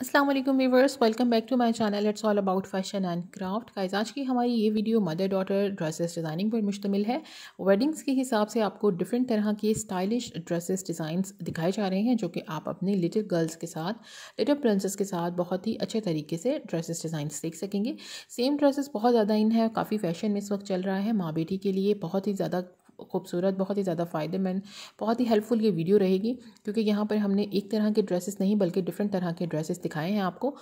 Aslam viewers welcome back to my channel it's all about fashion and craft guys आज की हमारी ये video mother daughter dresses designing पर मुश्तमिल है वेडिंग्स के हिसाब से आपको डिफरेंट तरह के स्टाइलिश ड्रेसेस डिज़ाइंस दिखाए जा रहे हैं जो कि आप अपने लिटिल गर्ल्स के साथ लिटिल प्रिंसेस के साथ बहुत ही अच्छे तरीके से ड्रेसेस डिज़ाइंस देख सकेंगे सेम ड्रेसेस बहुत ज़्यादा इन है काफ़ी फैशन में इस वक्त चल रहा है माँ बेटी के लिए बहुत ही ज़्यादा खूबसूरत बहुत ही ज़्यादा फ़ायदेमंद बहुत ही हेल्पफुल ये वीडियो रहेगी क्योंकि यहाँ पर हमने एक तरह के ड्रेसेस नहीं बल्कि डिफरेंट तरह के ड्रेसेस दिखाए हैं आपको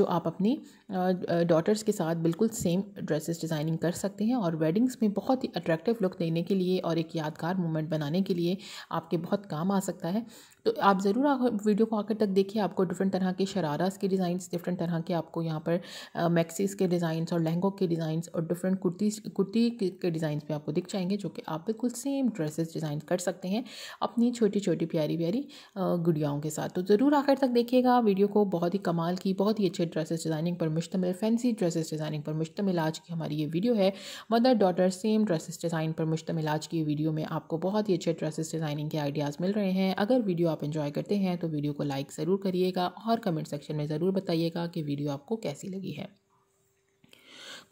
जो आप अपनी डॉटर्स के साथ बिल्कुल सेम ड्रेसेस डिज़ाइनिंग कर सकते हैं और वेडिंग्स में बहुत ही अट्रैक्टिव लुक देने के लिए और एक यादगार मोमेंट बनाने के लिए आपके बहुत काम आ सकता है तो आप ज़रूर वीडियो को आखिर तक देखिए आपको डिफरेंट तरह के शरारास के डिज़ाइंस डिफरेंट तरह के आपको यहाँ पर मैक्सीज़ के डिज़ाइंस और लहंगों के डिज़ाइंस और डिफरेंट कुर्ती कुर्ती के डिज़ाइंस भी आपको दिख जाएंगे जो कि आप बिल्कुल सेम ड्रेसेस डिज़ाइन कर सकते हैं अपनी छोटी छोटी प्यारी प्यारी गुड़ियाओं के साथ तो ज़रूर आखिर तक देखिएगा वीडियो को बहुत ही कमाल की बहुत ही अच्छे ड्रेसेस डिज़ाइनिंग पर मुश्तम फैंसी ड्रेसेस डिज़ाइनिंग पर मुश्तमिल आज की हमारी ये वीडियो है mother daughter same dresses design पर मुश्तमिल आज की वीडियो में आपको बहुत ही अच्छे ड्रेसेस डिज़ाइनिंग के आइडियाज़ मिल रहे हैं अगर वीडियो आप इन्जॉय करते हैं तो वीडियो को लाइक ज़रूर करिएगा और कमेंट सेक्शन में ज़रूर बताइएगा कि वीडियो आपको कैसी लगी है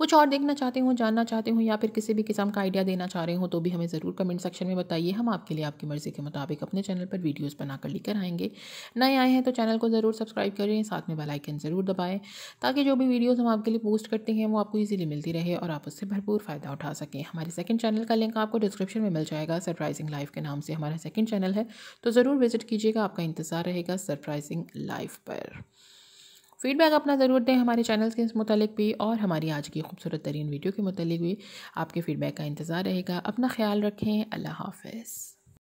कुछ और देखना चाहते हो जानना चाहते हो या फिर किसी भी किस्म का आइडिया देना चाह रहे हो तो भी हमें ज़रूर कमेंट सेक्शन में बताइए हम आपके लिए आपकी मर्ज़ी के मुताबिक अपने चैनल पर वीडियोज़ बनाकर लेकर आएंगे नए आए हैं तो चैनल को ज़रूर सब्सक्राइब करें साथ में बेलाइकन ज़रूर दबाएँ ताकि जो भी वीडियोज़ हम आपके लिए पोस्ट करते हैं वो आपको ईजिली मिलती रहे और आप उससे भरपूर फ़ायदा उठा सकें हमारे सेकंड चैनल का लिंक आपको डिस्क्रिप्शन में मिल जाएगा सरप्राइजिंग लाइफ के नाम से हमारा सेकेंड चैनल है तो ज़रूर विजिट कीजिएगा आपका इंतज़ार रहेगा सरप्राइजिंग लाइफ पर फीडबैक अपना ज़रूर दें हमारे चैनल के मतलब भी और हमारी आज की खूबसूरत तरीन वीडियो के मतलब भी आपके फीडबैक का इंतज़ार रहेगा अपना ख्याल रखें अल्लाह हाफ